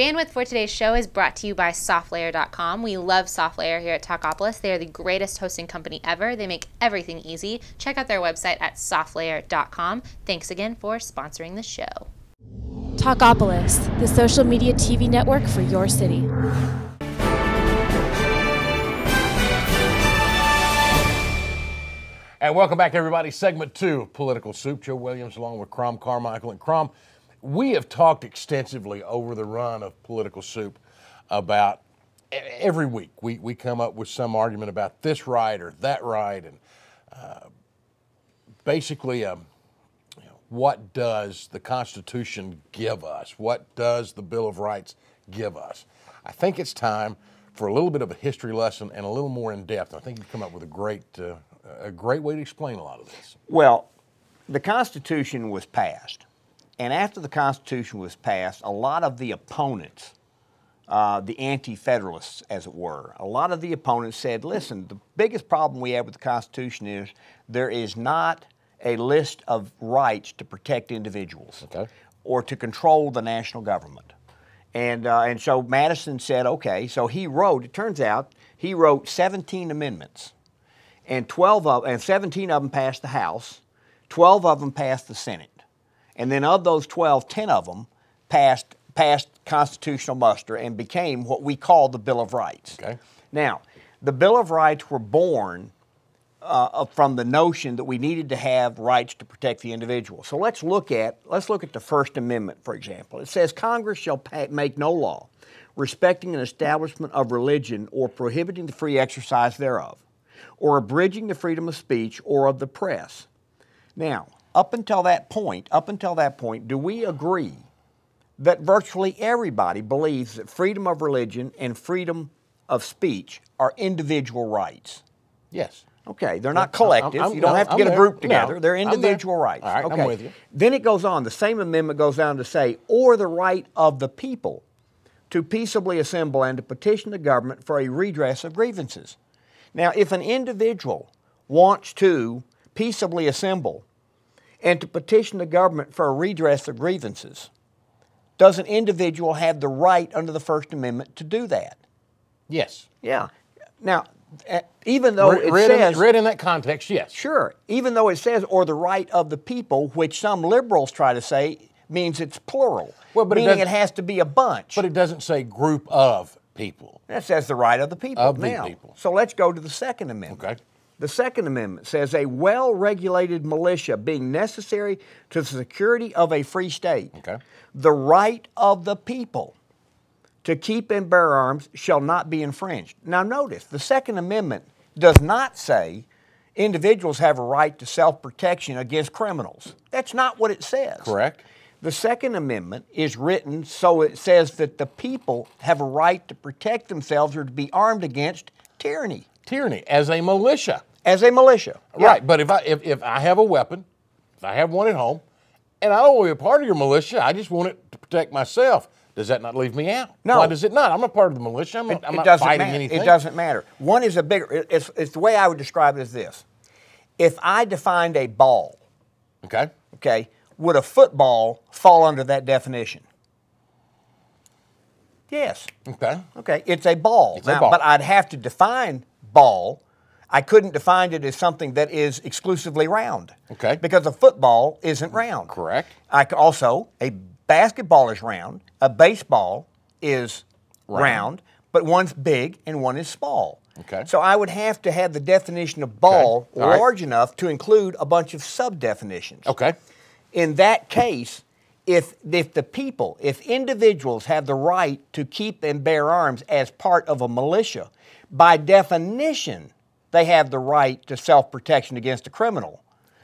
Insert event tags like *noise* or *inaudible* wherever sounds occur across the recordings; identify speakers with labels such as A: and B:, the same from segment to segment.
A: Bandwidth for today's show is brought to you by SoftLayer.com. We love SoftLayer here at Talkopolis. They are the greatest hosting company ever. They make everything easy. Check out their website at SoftLayer.com. Thanks again for sponsoring the show. Talkopolis, the social media TV network for your city.
B: And welcome back, everybody. Segment two, of Political Soup. Joe Williams along with Crom Carmichael. And Crom, we have talked extensively over the run of political soup about every week we, we come up with some argument about this right or that right and uh, basically um, you know, what does the constitution give us what does the bill of rights give us i think it's time for a little bit of a history lesson and a little more in depth i think you've come up with a great uh, a great way to explain a lot of this
A: well the constitution was passed and after the Constitution was passed, a lot of the opponents, uh, the anti federalists, as it were, a lot of the opponents said, listen, the biggest problem we have with the Constitution is there is not a list of rights to protect individuals okay. or to control the national government. And, uh, and so Madison said, okay, so he wrote, it turns out, he wrote 17 amendments. And, 12 of, and 17 of them passed the House, 12 of them passed the Senate. And then of those 12, 10 of them passed, passed constitutional muster and became what we call the Bill of Rights. Okay. Now, the Bill of Rights were born uh, from the notion that we needed to have rights to protect the individual. So let's look at let's look at the First Amendment, for example. It says Congress shall make no law respecting an establishment of religion or prohibiting the free exercise thereof, or abridging the freedom of speech or of the press. Now, up until that point, up until that point, do we agree that virtually everybody believes that freedom of religion and freedom of speech are individual rights? Yes. Okay, they're not collective. I'm, I'm, you don't have to get a group together. No, they're individual rights.
B: All right, okay. I'm with you.
A: Then it goes on. The same amendment goes on to say, or the right of the people to peaceably assemble and to petition the government for a redress of grievances. Now, if an individual wants to peaceably assemble and to petition the government for a redress of grievances. Does an individual have the right under the First Amendment to do that?
B: Yes. Yeah.
A: Now, eh, even though it says read in that context, yes. Sure. Even though it says or the right of the people, which some liberals try to say means it's plural. Well, but meaning it, it has to be a bunch. But it doesn't say group of people. That says the right of the people. Of now. the people. So let's go to the Second Amendment. Okay. The Second Amendment says a well regulated militia being necessary to the security of a free state. Okay. The right of the people to keep and bear arms shall not be infringed. Now, notice the Second Amendment does not say individuals have a right to self protection against criminals. That's not what it says. Correct. The Second Amendment is written so it says that the people have a right to protect themselves or to be armed against
B: tyranny. Tyranny as a militia as a militia. Right, but if I if, if I have a weapon, if I have one at home, and I don't want to be a part of your militia, I just want it to protect myself. Does that not leave me out? No. Why does it not? I'm a part of the militia. I'm, it, I'm it not fighting matter. anything. It doesn't matter.
A: One is a bigger. It's, it's the way I would describe it is this: if I defined a ball, okay, okay, would a football fall under that definition? Yes. Okay. Okay. It's a ball. It's now, a ball. But I'd have to define ball I couldn't define it as something that is exclusively round. Okay. Because a football isn't round. Correct. I also a basketball is round. A baseball is round. round but one's big and one is small. Okay. So I would have to have the definition of ball okay. large right. enough to include a bunch of sub definitions. Okay. In that case, if if the people, if individuals have the right to keep and bear arms as part of a militia, by definition, they have the right to self protection against a criminal.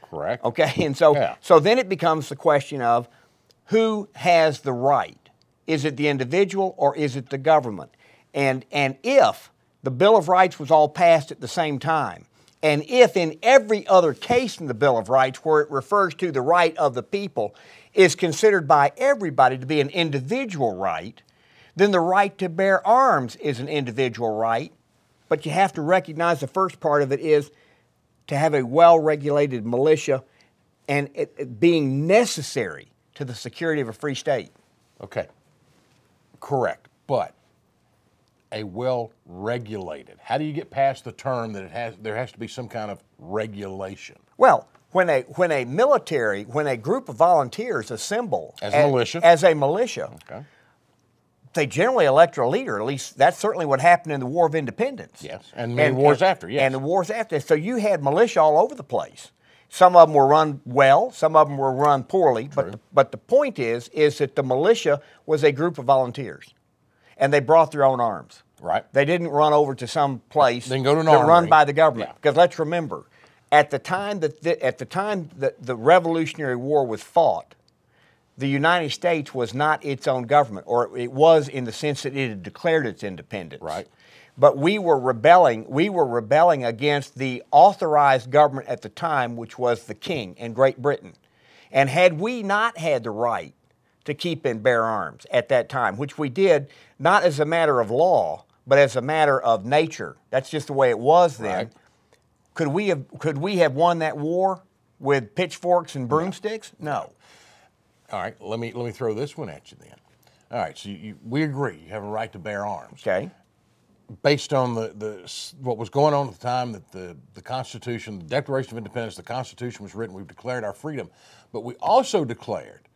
A: Correct. Okay, and so yeah. so then it becomes the question of who has the right? Is it the individual or is it the government? And and if the Bill of Rights was all passed at the same time, and if in every other case in the Bill of Rights where it refers to the right of the people is considered by everybody to be an individual right, then the right to bear arms is an individual right but you have to recognize the first part of it is to have a well regulated militia and it, it being necessary to the security of a free state.
B: Okay. Correct. But a well regulated. How do you get past the term that it has there has to be some kind of regulation? Well, when a when
A: a military, when a group of volunteers assemble as a as, militia, as a militia, okay they generally elect a leader. At least that's certainly what happened in the War of Independence. Yes, and the wars and, after. Yes, and the wars after. So you had militia all over the place. Some of them were run well, some of them were run poorly. True. But the, but the point is, is that the militia was a group of volunteers, and they brought their own arms. Right. They didn't run over to some place. Then go to an armory. run by the government. Because yeah. let's remember, at the time that the, at the time that the Revolutionary War was fought, the United States was not its own government, or it was in the sense that it had declared its independence. Right. But we were rebelling. We were rebelling against the authorized government at the time, which was the king in Great Britain. And had we not had the right to keep and bear arms at that time, which we did not as a matter of law, but as a matter of nature, that's just the way it was then. Right. Could we have could we have won that war with
B: pitchforks and broomsticks? No. All right, let me let me throw this one at you then. All right, so you, we agree you have a right to bear arms. Okay. Based on the, the what was going on at the time that the, the Constitution, the Declaration of Independence, the Constitution was written, we've declared our freedom, but we also declared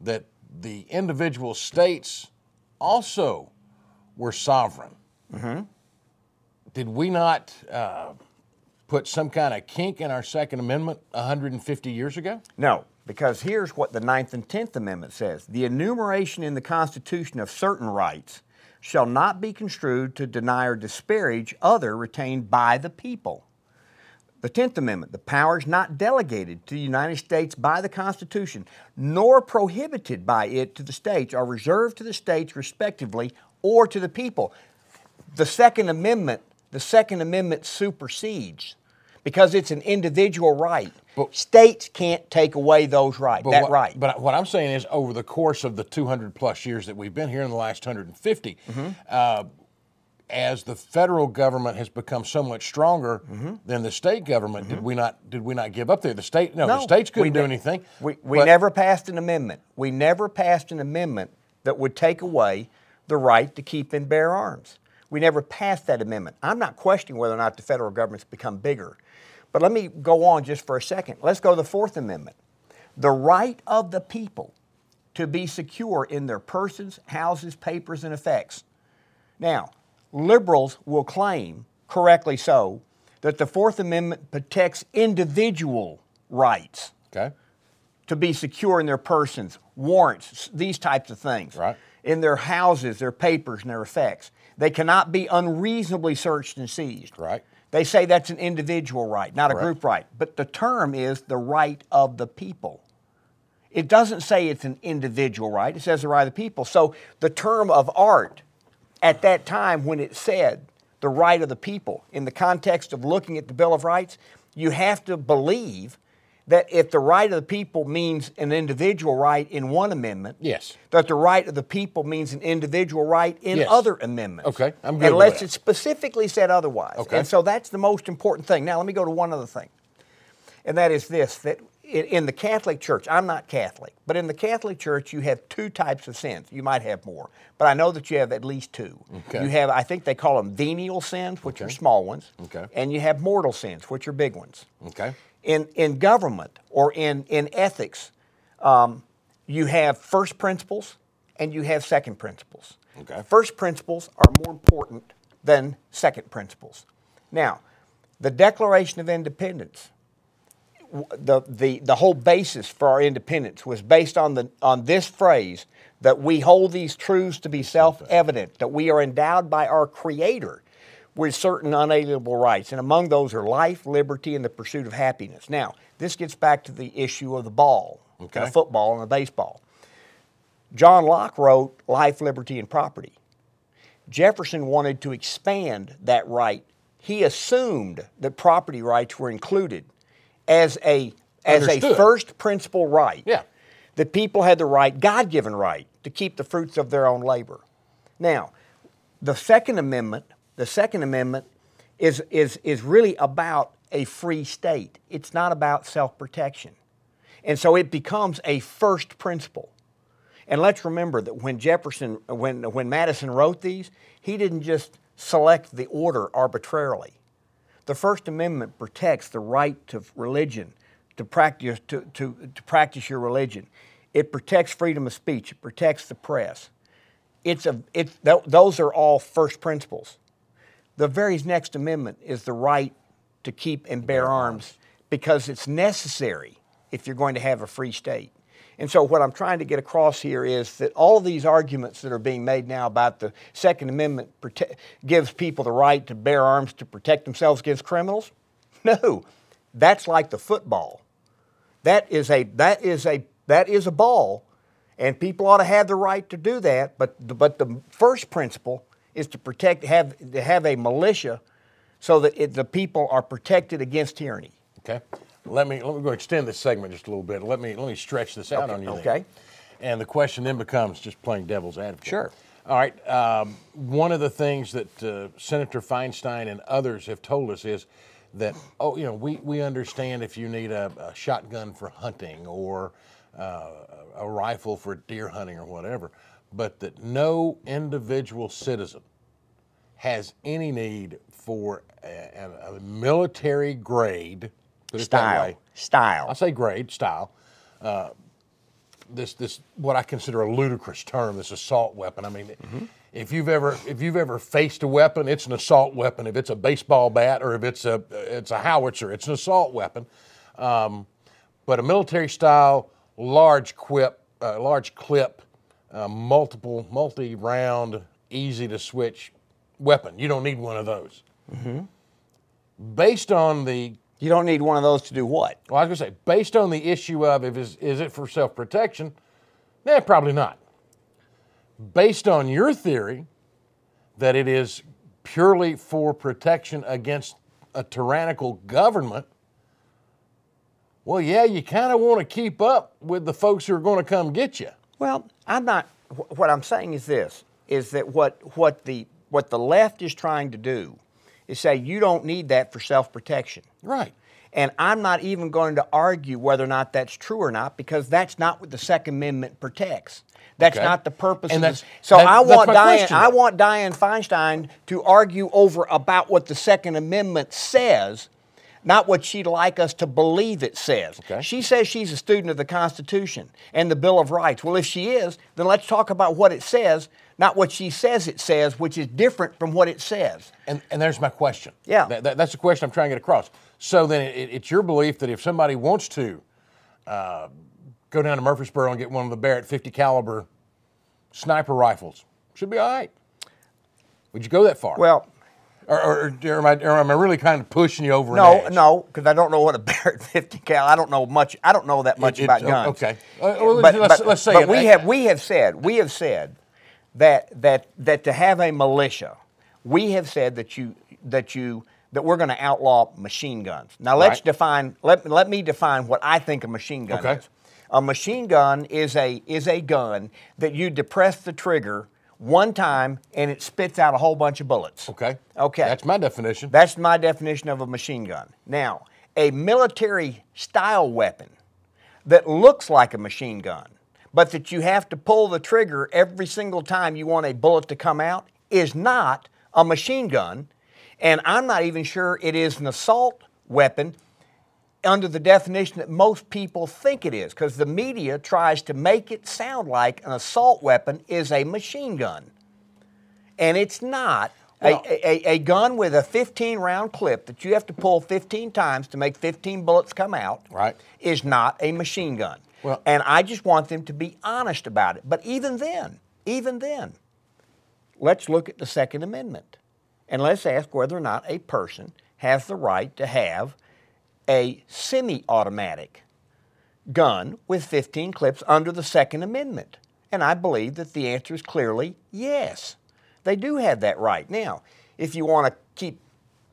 B: that the individual states also were sovereign. Mm-hmm. Did we not uh, put some kind of kink in our Second Amendment 150 years ago?
A: No, because here's what the Ninth and Tenth Amendment says the enumeration in the Constitution of certain rights shall not be construed to deny or disparage other retained by the people. The Tenth Amendment, the powers not delegated to the United States by the Constitution, nor prohibited by it to the states, are reserved to the states respectively or to the people. The Second Amendment, the Second Amendment supersedes because it's an individual right. But, States
B: can't take away those rights. That what, right. But what I'm saying is, over the course of the 200 plus years that we've been here, in the last 150, mm-hmm. uh, as the federal government has become so much stronger mm-hmm. than the state government, mm-hmm. did we not did we not give up there? The state no, no the states couldn't do ne- anything. We, we but, never passed an amendment. We never passed an amendment
A: that would take away the right to keep and bear arms. We never passed that amendment. I'm not questioning whether or not the federal government's become bigger. But let me go on just for a second. Let's go to the Fourth Amendment. The right of the people to be secure in their persons, houses, papers, and effects. Now, liberals will claim, correctly so, that the Fourth Amendment protects individual rights. Okay. To be secure in their persons, warrants, these types of things. Right. In their houses, their papers, and their effects. They cannot be unreasonably searched and seized. Right. They say that's an individual right, not a group right. But the term is the right of the people. It doesn't say it's an individual right, it says the right of the people. So the term of art at that time when it said the right of the people, in the context of looking at the Bill of Rights, you have to believe that if the right of the people means an individual right in one amendment, yes, that the right of the people means an individual right in yes. other
B: amendments. Okay, I'm good unless
A: it's specifically said otherwise. Okay, and so that's the most important thing. Now let me go to one other thing, and that is this: that in the Catholic Church, I'm not Catholic, but in the Catholic Church, you have two types of sins. You might have more, but I know that you have at least two. Okay. You have, I think they call them venial sins, which okay. are small ones, okay. and you have mortal sins, which are big ones. Okay in, in government or in, in ethics, um, you have first principles and you have second principles. Okay. First principles are more important than second principles. Now, the Declaration of Independence, the, the, the whole basis for our independence was based on, the, on this phrase that we hold these truths to be self evident, that we are endowed by our Creator with certain unalienable rights, and among those are life, liberty, and the pursuit of happiness. Now, this gets back to the issue of the ball, okay. the football and the baseball. John Locke wrote Life, Liberty, and Property. Jefferson wanted to expand that right. He assumed that property rights were included as a as a first principle right. Yeah. That people had the right, God given right, to keep the fruits of their own labor. Now, the Second Amendment the Second Amendment is, is, is really about a free state. It's not about self protection. And so it becomes a first principle. And let's remember that when Jefferson, when, when Madison wrote these, he didn't just select the order arbitrarily. The First Amendment protects the right to religion, to practice, to, to, to practice your religion. It protects freedom of speech, it protects the press. It's a, it, th those are all first principles. The very next amendment is the right to keep and bear arms because it's necessary if you're going to have a free state. And so, what I'm trying to get across here is that all of these arguments that are being made now about the Second Amendment prote- gives people the right to bear arms to protect themselves against criminals. *laughs* No, that's like the football. That is a that is a that is a ball, and people ought to have the right to do that. But the, but the first principle is to protect have to have a militia
B: so that it, the people are protected against tyranny. Okay. Let me let me go extend this segment just a little bit. Let me let me stretch this out okay. on you. Okay. There. And the question then becomes just playing devil's advocate. Sure. All right. Um, one of the things that uh, Senator Feinstein and others have told us is that oh you know we we understand if you need a, a shotgun for hunting or uh, a rifle for deer hunting or whatever, but that no individual citizen has any need for a, a military grade style. style. I say grade style. Uh, this this what I consider a ludicrous term. This assault weapon. I mean. Mm-hmm. If you've ever if you've ever faced a weapon, it's an assault weapon. If it's a baseball bat or if it's a it's a howitzer, it's an assault weapon. Um, but a military style large quip, uh, large clip uh, multiple, multi-round, easy to switch weapon. You don't need one of those. Mm-hmm. Based on the you don't need one of those to do what? Well, I was going to say, based on the issue of if is, is it for self protection, nah, probably not. Based on your theory that it is purely for protection against a tyrannical government, well, yeah, you kind of want to keep up with the folks who are going to come get you. Well, I'm not. What I'm
A: saying is this: is that what what the what the left is trying to do is say you don't need that for self protection. Right. And I'm not even going to argue whether or not that's true or not because that's not what the Second Amendment protects. That's okay. not the purpose. And that's, so that, I want Diane. Question. I want Diane Feinstein to argue over about what the Second Amendment says not what she'd like us to believe it says. Okay. She says she's a student of the Constitution and the Bill of Rights. Well, if she is, then let's talk about what it
B: says, not what she says it says, which is different from what it says. And, and there's my question. Yeah. That, that, that's the question I'm trying to get across. So then it, it's your belief that if somebody wants to uh, go down to Murfreesboro and get one of the Barrett 50 caliber sniper rifles, should be all right. Would you go that far? Well, or, or, or, am, I, or am I really kind of pushing you over? No,
A: no, because I don't know what a *laughs* Barrett 50 cal. I don't know much. I don't know that much it, about it, guns. Okay, uh, well, but, let's, but, let's say. But we have we have said we have said that that that to have a militia, we have said that you that you that we're going to outlaw machine guns. Now let's right. define. Let let me define what I think a machine gun okay. is. A machine gun is a is a gun that you depress the trigger one time and it spits out a whole bunch of bullets. Okay. Okay. That's my definition. That's my definition of a machine gun. Now, a military style weapon that looks like a machine gun, but that you have to pull the trigger every single time you want a bullet to come out is not a machine gun. And I'm not even sure it is an assault weapon under the definition that most people think it is, because the media tries to make it sound like an assault weapon is a machine gun. And it's not. Well, a, a, a, gun with a 15 round clip that you have to pull 15 times to make 15 bullets come out right. is not a machine gun. Well, and I just want them to be honest about it. But even then, even then, let's look at the Second Amendment and let's ask whether or not a person has the right to have a semi automatic gun with 15 clips under the Second Amendment? And I believe that the answer is clearly yes. They do have that right. Now, if you want to keep,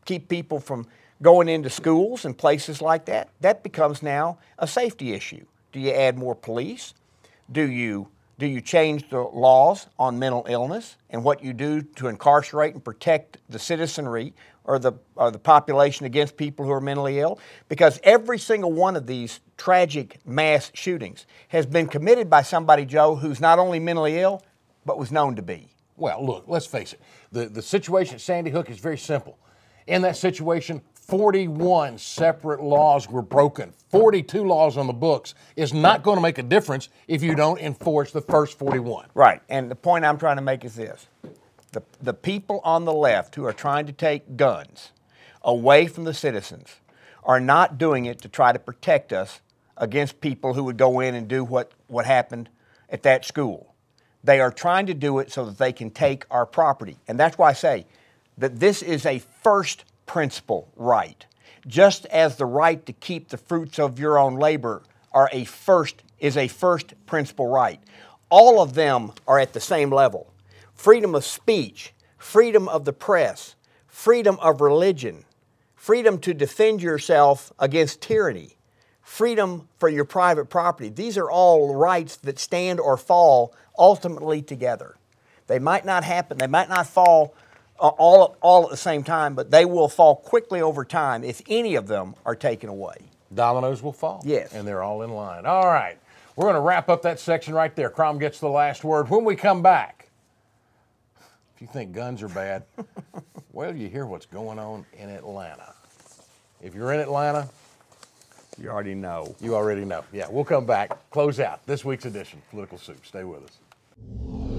A: keep people from going into schools and places like that, that becomes now a safety issue. Do you add more police? Do you, do you change the laws on mental illness and what you do to incarcerate and protect the citizenry or the, or the population against people who are mentally ill? Because every single one of these tragic mass shootings has been committed by somebody, Joe, who's not only mentally ill, but
B: was known to be. Well, look, let's face it. The, the situation at Sandy Hook is very simple. In that situation, 41 separate laws were broken. 42 laws on the books is not going to make a difference if you don't enforce the first 41. Right. And the point
A: I'm trying to make is this the, the people on the left who are trying to take guns away from the citizens are not doing it to try to protect us against people who would go in and do what, what happened at that school. They are trying to do it so that they can take our property. And that's why I say that this is a first principle right. Just as the right to keep the fruits of your own labor are a first is a first principle right. All of them are at the same level freedom of speech, freedom of the press, freedom of religion, freedom to defend yourself against tyranny, freedom for your private property. These are all rights that stand or fall ultimately together. They might not happen, they might not fall uh, all, all at the same time, but they will
B: fall quickly over time if any of them are taken away. Dominoes will fall. Yes. And they're all in line. All right. We're going to wrap up that section right there. Crom gets the last word. When we come back, if you think guns are bad, *laughs* well, you hear what's going on in Atlanta. If you're in Atlanta, you already know. You already know. Yeah, we'll come back, close out this week's edition Political Soup. Stay with us.